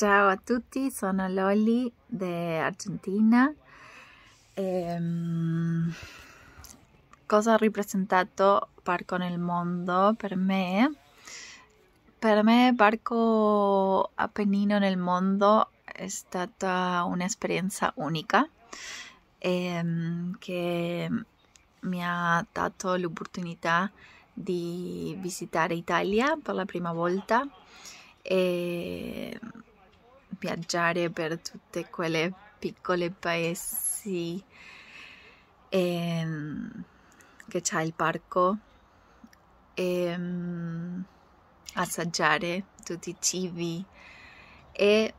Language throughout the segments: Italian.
Ciao a tutti, sono Loli dell'Argentina. Ehm, cosa ha rappresentato Parco nel mondo per me? Per me Parco Appennino nel mondo è stata un'esperienza unica ehm, che mi ha dato l'opportunità di visitare Italia per la prima volta. E ehm, viaggiare per tutte quelle piccole paesi ehm, che c'è il parco e ehm, assaggiare tutti i cibi e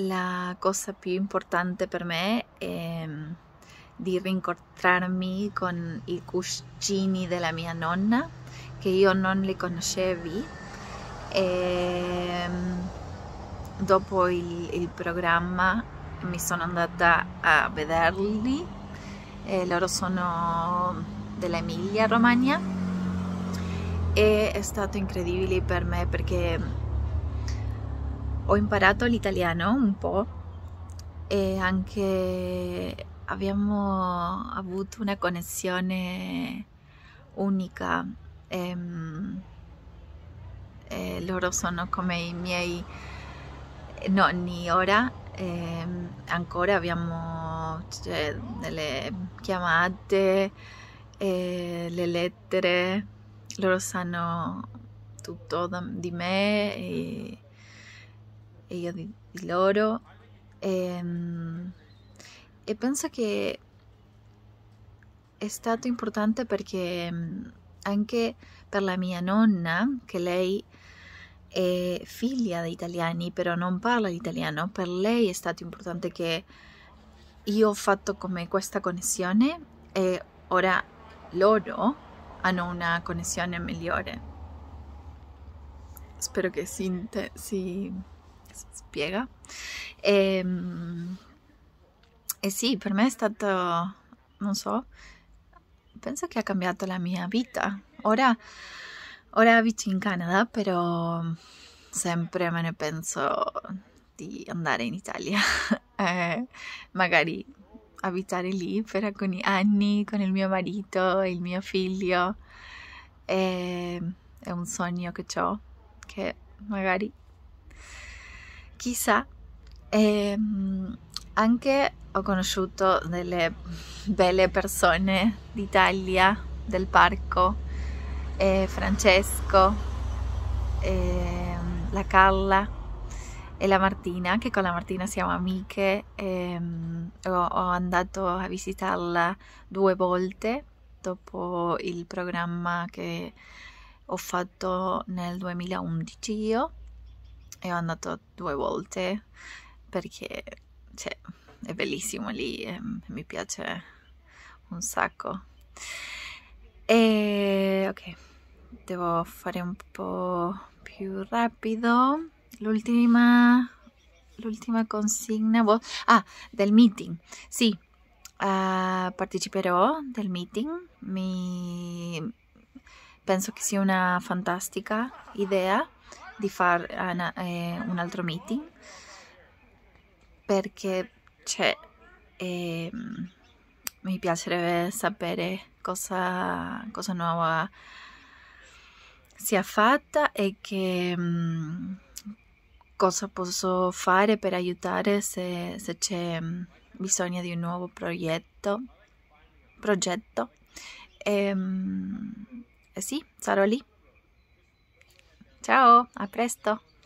la cosa più importante per me è ehm, di rincontrarmi con i cuscini della mia nonna che io non li conoscevo e ehm, dopo il, il, programma mi sono andata a vederli, e loro sono dell'Emilia Romagna e è stato incredibile per me perché ho imparato l'italiano un po' e anche abbiamo avuto una connessione unica. Ehm, loro sono come i miei nonni ora. Eh, ancora abbiamo cioè, delle chiamate, eh, le lettere, loro sanno tutto da, di me e, e io di, di loro. E, ehm, e penso che è stato importante perché ehm, anche per la mia nonna, che lei è figlia di italiani, però non parla l'italiano. Per lei è stato importante che io ho fatto come questa connessione e ora loro hanno una connessione migliore. Spero che si, si, si spiega. E, ehm, e sì, per me è stato, non so, penso che ha cambiato la mia vita. Ora Ora vivo in Canada, però sempre me ne penso di andare in Italia. eh, magari abitare lì per alcuni anni con il mio marito e il mio figlio. E, è un sogno che ho, che magari chissà. E, ehm, anche ho conosciuto delle belle persone d'Italia, del parco e Francesco, e la Carla e la Martina, anche con la Martina siamo amiche, ho, ho andato a visitarla due volte dopo il programma che ho fatto nel 2011 io e ho andato due volte perché cioè, è bellissimo lì e mi piace un sacco. E ok, devo fare un po' più rapido. L'ultima, l'ultima consigna, ah, del meeting. Sì, uh, parteciperò del meeting. Mi... Penso che sia una fantastica idea di fare eh, eh, un altro meeting perché c'è... Eh, mi piacerebbe sapere cosa, cosa nuova sia fatta e che mm, cosa posso fare per aiutare se, se c'è mm, bisogno di un nuovo progetto. progetto. E, mm, e sì, sarò lì. Ciao, a presto!